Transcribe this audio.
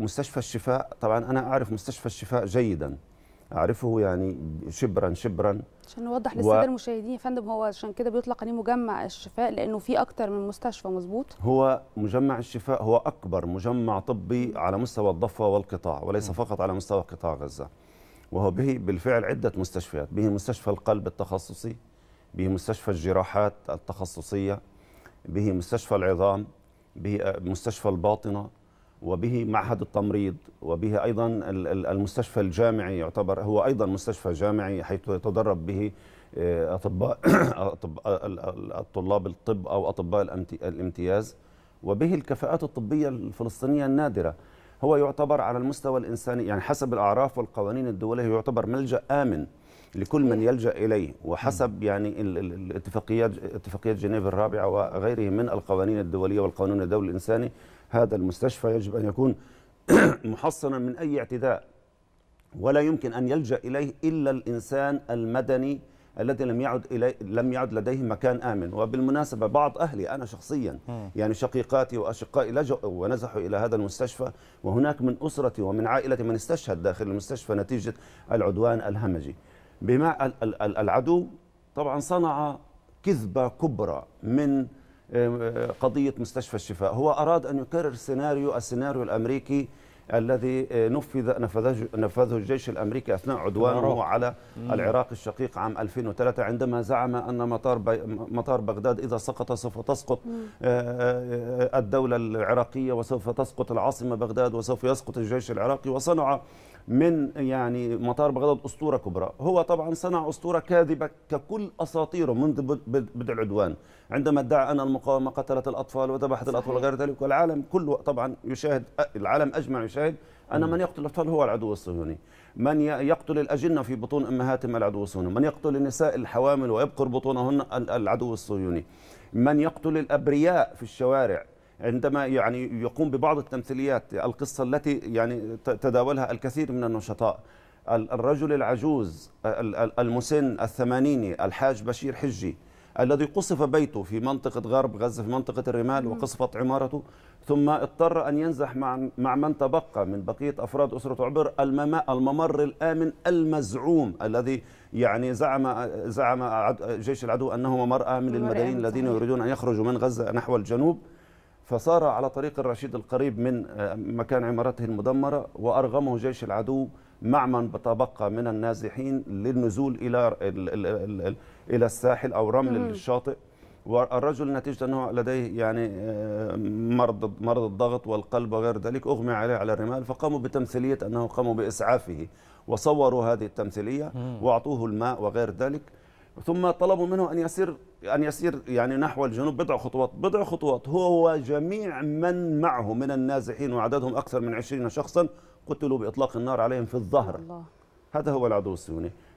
مستشفى الشفاء طبعا انا اعرف مستشفى الشفاء جيدا اعرفه يعني شبرا شبرا عشان نوضح و... للساده المشاهدين يا فندم هو عشان كده بيطلق عليه مجمع الشفاء لانه في اكثر من مستشفى مظبوط هو مجمع الشفاء هو اكبر مجمع طبي على مستوى الضفه والقطاع وليس فقط على مستوى قطاع غزه وهو به بالفعل عده مستشفيات به مستشفى القلب التخصصي به مستشفى الجراحات التخصصيه به مستشفى العظام به مستشفى الباطنه وبه معهد التمريض وبه أيضا المستشفى الجامعي يعتبر هو أيضا مستشفى جامعي حيث يتدرب به آه، أطباء الطلاب الطب أو أطباء الامتياز وبه الكفاءات الطبية الفلسطينية النادرة هو يعتبر على المستوى الإنساني يعني حسب الأعراف والقوانين الدولية يعتبر ملجأ آمن لكل من يلجأ إليه وحسب يعني الاتفاقيات اتفاقيات جنيف الرابعة وغيره من القوانين الدولية والقانون الدولي الإنساني هذا المستشفى يجب أن يكون محصنا من أي اعتداء ولا يمكن أن يلجأ إليه إلا الإنسان المدني الذي لم يعد إلي لم يعد لديه مكان آمن وبالمناسبة بعض أهلي أنا شخصيا يعني شقيقاتي وأشقائي لجأوا ونزحوا إلى هذا المستشفى وهناك من أسرتي ومن عائلتي من استشهد داخل المستشفى نتيجة العدوان الهمجي بما العدو طبعا صنع كذبة كبرى من قضية مستشفى الشفاء هو أراد أن يكرر سيناريو السيناريو الأمريكي الذي نفذ نفذه نفذه الجيش الامريكي اثناء عدوانه على العراق الشقيق عام 2003 عندما زعم ان مطار مطار بغداد اذا سقط سوف تسقط الدوله العراقيه وسوف تسقط العاصمه بغداد وسوف يسقط الجيش العراقي وصنع من يعني مطار بغداد اسطوره كبرى هو طبعا صنع اسطوره كاذبه ككل اساطيره منذ بدء العدوان عندما ادعى ان المقاومه قتلت الاطفال وذبحت الاطفال وغير ذلك والعالم كله طبعا يشاهد العالم اجمع يشاهد ان من يقتل الاطفال هو العدو الصهيوني من يقتل الاجنه في بطون امهاتهم العدو الصهيوني من يقتل النساء الحوامل ويبقر بطونهن العدو الصهيوني من يقتل الابرياء في الشوارع عندما يعني يقوم ببعض التمثيليات القصة التي يعني تداولها الكثير من النشطاء الرجل العجوز المسن الثمانيني الحاج بشير حجي الذي قصف بيته في منطقة غرب غزة في منطقة الرمال وقصفت عمارته ثم اضطر أن ينزح مع, مع من تبقى من بقية أفراد اسرته عبر الممر الآمن المزعوم الذي يعني زعم زعم جيش العدو أنه ممر آمن للمدنيين الذين يريدون أن يخرجوا من غزة نحو الجنوب فصار على طريق الرشيد القريب من آه، مكان عمارته المدمرة وأرغمه جيش العدو مع من تبقى من النازحين للنزول إلى إلى الساحل أو رمل الشاطئ والرجل نتيجة أنه لديه يعني آه، مرض مرض الضغط والقلب وغير ذلك أغمي عليه على الرمال فقاموا بتمثيلية أنه قاموا بإسعافه وصوروا هذه التمثيلية وأعطوه الماء وغير ذلك ثم طلبوا منه ان يسير ان يسير يعني نحو الجنوب بضع خطوات، بضع خطوات هو جميع من معه من النازحين وعددهم اكثر من 20 شخصا قتلوا باطلاق النار عليهم في الظهر. الله. هذا هو العدو الصهيوني.